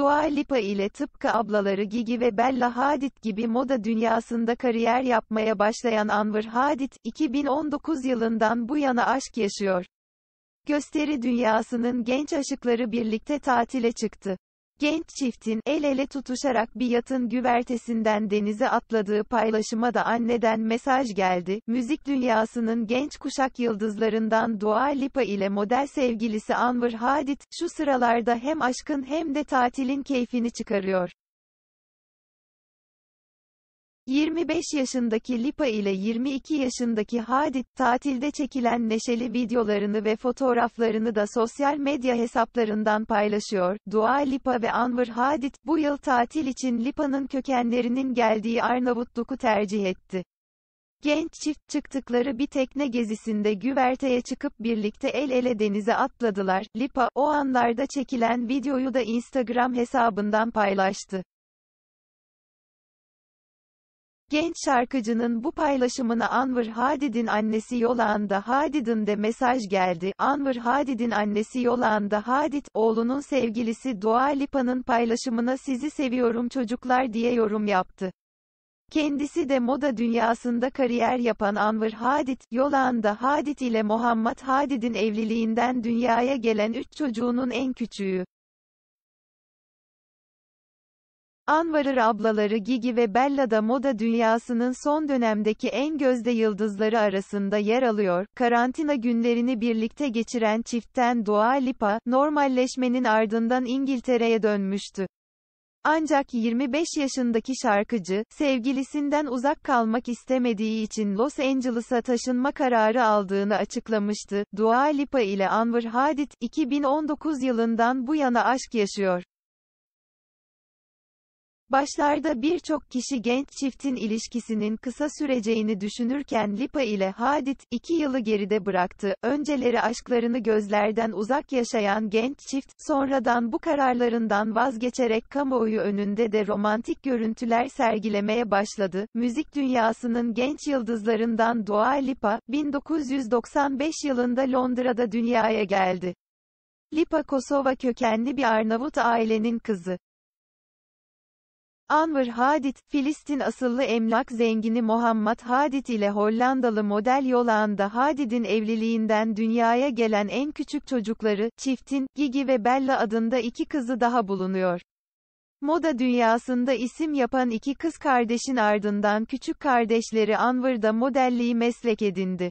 Dua Lipa ile tıpkı ablaları Gigi ve Bella Hadid gibi moda dünyasında kariyer yapmaya başlayan Anwar Hadid, 2019 yılından bu yana aşk yaşıyor. Gösteri dünyasının genç aşıkları birlikte tatile çıktı. Genç çiftin el ele tutuşarak bir yatın güvertesinden denize atladığı paylaşıma da anneden mesaj geldi. Müzik dünyasının genç kuşak yıldızlarından Dua Lipa ile model sevgilisi Anwar Hadid, şu sıralarda hem aşkın hem de tatilin keyfini çıkarıyor. 25 yaşındaki Lipa ile 22 yaşındaki Hadit tatilde çekilen neşeli videolarını ve fotoğraflarını da sosyal medya hesaplarından paylaşıyor. Dua Lipa ve Anwar Hadit bu yıl tatil için Lipa'nın kökenlerinin geldiği Arnavutluk'u tercih etti. Genç çift çıktıkları bir tekne gezisinde güverteye çıkıp birlikte el ele denize atladılar. Lipa o anlarda çekilen videoyu da Instagram hesabından paylaştı. Genç şarkıcının bu paylaşımına Anwar Hadid'in annesi Yolanda Hadid'in de mesaj geldi. Anwar Hadid'in annesi Yolanda Hadid, oğlunun sevgilisi Dua Lipa'nın paylaşımına sizi seviyorum çocuklar diye yorum yaptı. Kendisi de moda dünyasında kariyer yapan Anwar Hadid, Yolanda Hadid ile Muhammed Hadid'in evliliğinden dünyaya gelen üç çocuğunun en küçüğü. Anvarır ablaları Gigi ve Bella da moda dünyasının son dönemdeki en gözde yıldızları arasında yer alıyor. Karantina günlerini birlikte geçiren çiftten Dua Lipa, normalleşmenin ardından İngiltere'ye dönmüştü. Ancak 25 yaşındaki şarkıcı, sevgilisinden uzak kalmak istemediği için Los Angeles'a taşınma kararı aldığını açıklamıştı. Dua Lipa ile Anwar Hadid, 2019 yılından bu yana aşk yaşıyor. Başlarda birçok kişi genç çiftin ilişkisinin kısa süreceğini düşünürken Lipa ile Hadit, iki yılı geride bıraktı. Önceleri aşklarını gözlerden uzak yaşayan genç çift, sonradan bu kararlarından vazgeçerek kamuoyu önünde de romantik görüntüler sergilemeye başladı. Müzik dünyasının genç yıldızlarından Doğa Lipa, 1995 yılında Londra'da dünyaya geldi. Lipa Kosova kökenli bir Arnavut ailenin kızı. Anwar Hadid, Filistin asıllı emlak zengini Muhammed Hadid ile Hollandalı model Yolanda Hadid'in evliliğinden dünyaya gelen en küçük çocukları, çiftin, Gigi ve Bella adında iki kızı daha bulunuyor. Moda dünyasında isim yapan iki kız kardeşin ardından küçük kardeşleri Anwar da modelliği meslek edindi.